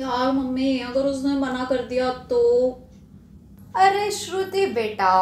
यार मम्मी अगर उसने मना कर दिया तो अरे श्रुति बेटा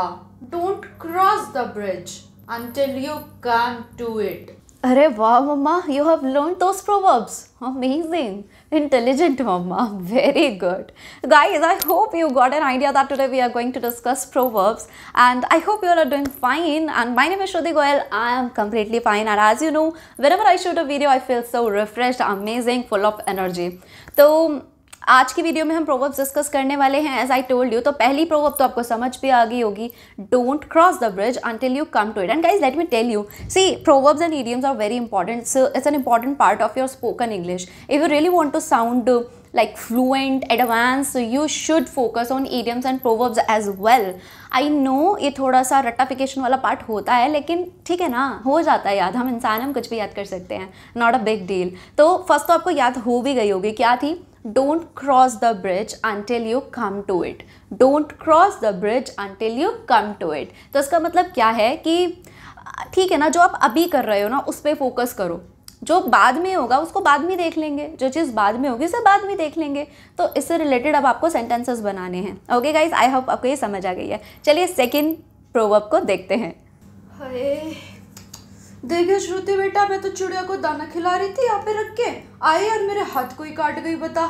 don't cross the bridge until you can do it Arey wow, Mama, you have learned those proverbs. Amazing. Intelligent, Mama. Very good. Guys, I hope you got an idea that today we are going to discuss proverbs. And I hope you are doing fine. And my name is Shruti Goyal. I am completely fine. And as you know, whenever I shoot a video, I feel so refreshed, amazing, full of energy. So, आज की video में हम proverbs discuss करने वाले हैं as I told you तो पहली proverb तो आपको समझ भी आ गई होगी don't cross the bridge until you come to it and guys let me tell you see proverbs and idioms are very important it's an important part of your spoken English if you really want to sound like fluent, advanced, so you should focus on idioms and proverbs as well. I know ये थोड़ा सा रट्टाफिकेशन वाला part होता है लेकिन ठीक है ना हो जाता है याद हम इंसान हम कुछ भी याद कर सकते हैं नॉट अ बिग डील तो फर्स्ट तो आपको याद हो भी गई होगी क्या थी don't cross the bridge until you come to it don't cross the bridge until you come to it तो इसका मतलब क्या है कि ठीक है ना जो आप अभी कर रहे हो ना उस पर फोकस करो जो बाद में होगा उसको बाद में देख लेंगे जो चीज़ बाद में होगी उसे बाद में देख लेंगे तो इससे रिलेटेड अब आपको सेंटेंसेस बनाने हैं ओके गाइज आई होप आपको ये समझ आ गई है चलिए सेकेंड प्रोवर्ब को देखते हैं देखिए श्रुति बेटा मैं तो चिड़िया को दाना खिला रही थी यहाँ पे रख के आई और मेरे हाथ को ही काट गई बता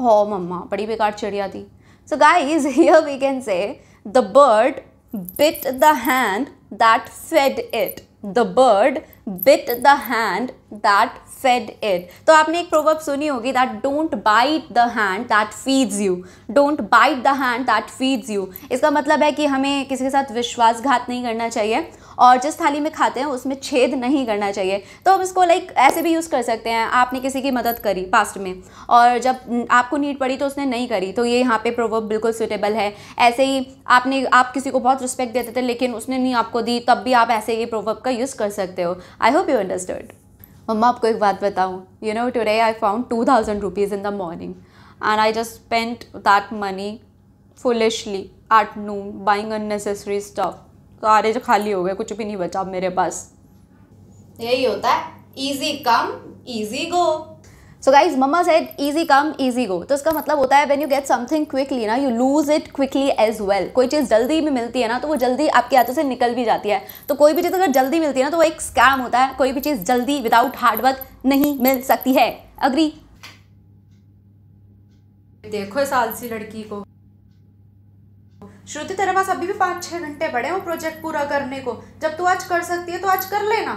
हो मम्मा बड़ी बेकार चिड़िया थी so guys here we can say the bird bit the hand that fade it the bird bit the hand that fade it तो आपने एक प्रोवर्ब सुनी होगी that don't bite the hand that feeds you don't bite the hand that feeds you इसका मतलब है कि हमें किसी के साथ विश्वासघात नहीं करना चाहिए और जिस थाली में खाते हैं उसमें छेद नहीं करना चाहिए तो हम इसको लाइक ऐसे भी यूज़ कर सकते हैं आपने किसी की मदद करी पास्ट में और जब आपको नीड पड़ी तो उसने नहीं करी तो ये यहाँ पे प्रोवर्ब बिल्कुल सुटेबल है ऐसे ही आपने आप किसी को बहुत रिस्पेक्ट देते थे लेकिन उसने नहीं आपको दी तब भी आप ऐसे ये प्रोवर्ब का यूज़ कर सकते हो आई होप यू अंडरस्टैंड मम्मा आपको एक बात बताऊँ you know today I found two thousand rupees in the morning and I just spent that money foolishly art noon buying unnecessary stuff सारे जो खाली हो गए कुछ भी नहीं बचा मेरे पास यही होता है easy come easy go so guys मम्मा said easy come easy go तो इसका मतलब होता है when you get something quickly ना you lose it quickly as well कोई चीज़ जल्दी में मिलती है ना तो वो जल्दी आपके हाथों से निकल भी जाती है तो कोई भी चीज़ अगर जल्दी मिलती है ना तो वो एक स्कैम होता है कोई भी चीज़ जल्दी विदाउट हार्डवर्क नहीं मिल सकती है अग्री देखो इस आलसी लड़की को श्रुति तेरे पास अभी भी पाँच छः घंटे पड़े हैं प्रोजेक्ट पूरा करने को जब तू आज कर सकती है तो आज कर लेना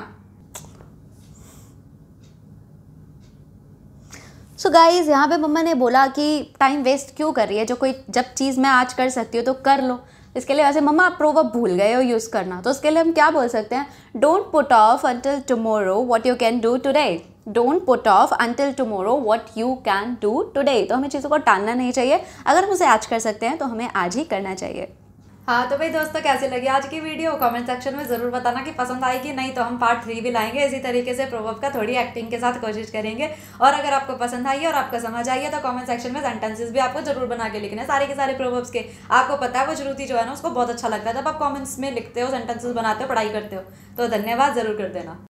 सो so गाइज यहाँ पे मम्मा ने बोला कि टाइम वेस्ट क्यों कर रही है जो कोई जब चीज़ मैं आज कर सकती हूँ तो कर लो इसके लिए वैसे मम्मा आप प्रोवर्ब भूल गए हो यूज़ करना तो उसके लिए हम क्या बोल सकते हैं don't put off until tomorrow what you can do today don't put off until tomorrow what you can do today तो हमें चीज़ों को टालना नहीं चाहिए अगर हम उसे आज कर सकते हैं तो हमें आज ही करना चाहिए हाँ तो भाई दोस्तों कैसे लगी आज की वीडियो कमेंट सेक्शन में ज़रूर बताना कि पसंद आई कि नहीं तो हम पार्ट थ्री भी लाएंगे इसी तरीके से प्रोवर्ब का थोड़ी एक्टिंग के साथ कोशिश करेंगे और अगर आपको पसंद आई और आपको समझ आई है तो कमेंट सेक्शन में सेंटेंसेस भी आपको जरूर बना के लिखने सारे के सारे प्रोवर्ब्स के आपको पता है वो जरूरती जो है ना उसको बहुत अच्छा लगता है जब आप कॉमेंट्स में लिखते हो सेंटेंसेज बनाते हो पढ़ाई करते हो तो धन्यवाद जरूर कर देना